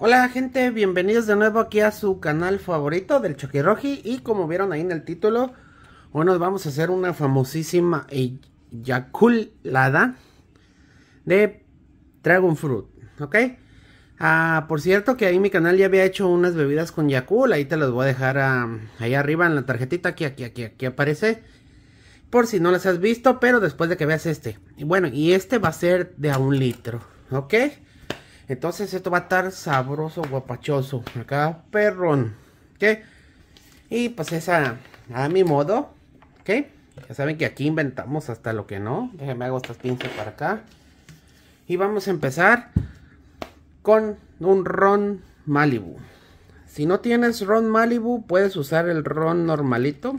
Hola gente, bienvenidos de nuevo aquí a su canal favorito del Roji y como vieron ahí en el título, hoy nos vamos a hacer una famosísima e yaculada de Dragon Fruit, ¿ok? Ah, por cierto que ahí mi canal ya había hecho unas bebidas con Yakul, ahí te las voy a dejar ahí arriba en la tarjetita, aquí, aquí, aquí, aquí aparece, por si no las has visto, pero después de que veas este. Y bueno, y este va a ser de a un litro, ¿ok? Entonces esto va a estar sabroso, guapachoso. Acá, perrón. ¿qué? Y pues esa, a mi modo. ¿Ok? Ya saben que aquí inventamos hasta lo que no. Déjenme hago estas pinzas para acá. Y vamos a empezar con un ron Malibu. Si no tienes ron Malibu, puedes usar el ron normalito.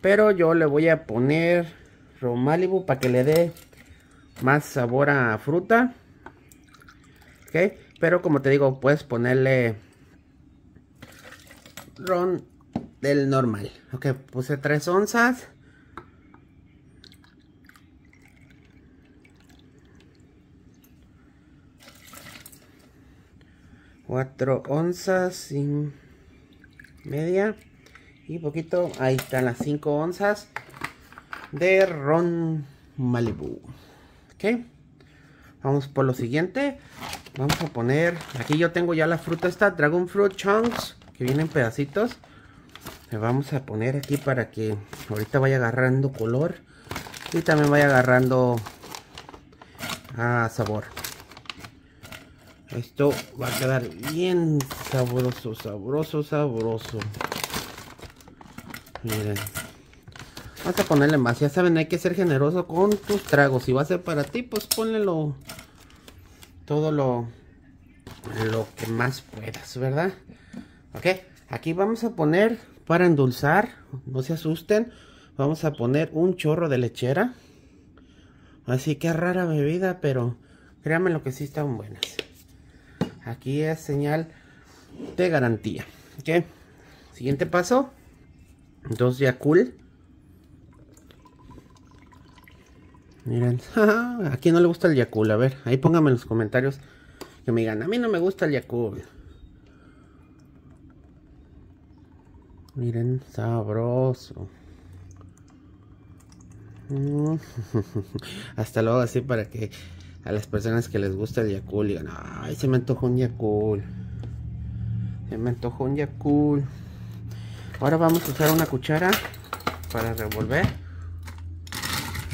Pero yo le voy a poner ron Malibu para que le dé más sabor a fruta. Pero como te digo, puedes ponerle ron del normal. Ok, puse 3 onzas. 4 onzas y media. Y poquito, ahí están las 5 onzas de ron Malibu. Ok, vamos por lo siguiente. Vamos a poner, aquí yo tengo ya la fruta esta, Dragon Fruit Chunks, que vienen pedacitos. Le vamos a poner aquí para que ahorita vaya agarrando color y también vaya agarrando ah, sabor. Esto va a quedar bien sabroso, sabroso, sabroso. Miren. Vamos a ponerle más. Ya saben, hay que ser generoso con tus tragos. Si va a ser para ti, pues ponle lo, todo lo, lo que más puedas, ¿verdad? Ok, aquí vamos a poner para endulzar, no se asusten, vamos a poner un chorro de lechera. Así que rara bebida, pero créanme lo que sí están buenas. Aquí es señal de garantía. ¿Ok? Siguiente paso, dos Yakul. Miren, aquí no le gusta el Yakul? A ver, ahí pónganme en los comentarios que me digan, a mí no me gusta el Yakul. Miren, sabroso. Hasta luego así para que a las personas que les gusta el Yakul digan, ay, se me antojó un Yakul. Se me antojó un Yakul. Ahora vamos a usar una cuchara para revolver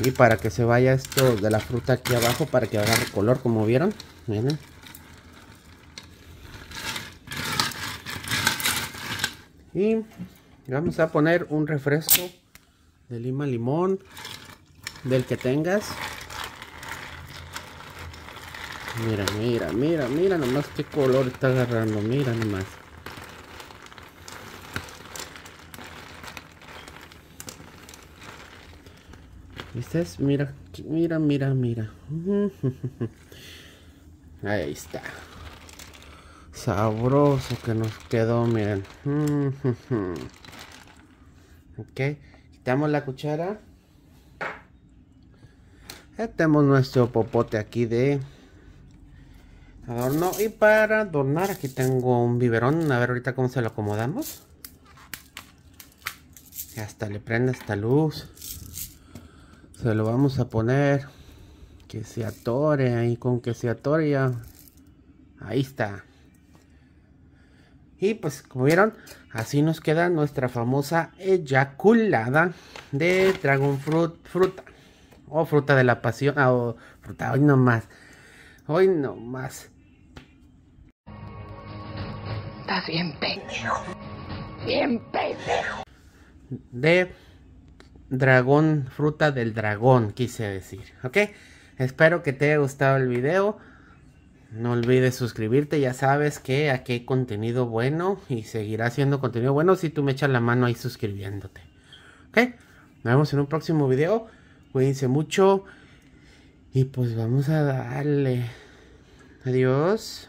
y para que se vaya esto de la fruta aquí abajo para que agarre color como vieron miren y vamos a poner un refresco de lima limón del que tengas mira mira mira mira nomás qué color está agarrando mira nomás ¿Viste? Mira, mira, mira, mira. Ahí está. Sabroso que nos quedó, miren. Ok, quitamos la cuchara. tenemos nuestro popote aquí de adorno. Y para adornar, aquí tengo un biberón. A ver ahorita cómo se lo acomodamos. Hasta le prende esta luz se lo vamos a poner que se atore ahí con que se atore ya ahí está y pues como vieron así nos queda nuestra famosa eyaculada de dragon fruit fruta o fruta de la pasión ah, o fruta hoy no más hoy no más estás bien pendejo bien pendejo de dragón, fruta del dragón, quise decir, ¿ok? Espero que te haya gustado el video. No olvides suscribirte, ya sabes que aquí hay contenido bueno y seguirá siendo contenido bueno si tú me echas la mano ahí suscribiéndote. ¿Ok? Nos vemos en un próximo video. Cuídense mucho. Y pues vamos a darle. Adiós.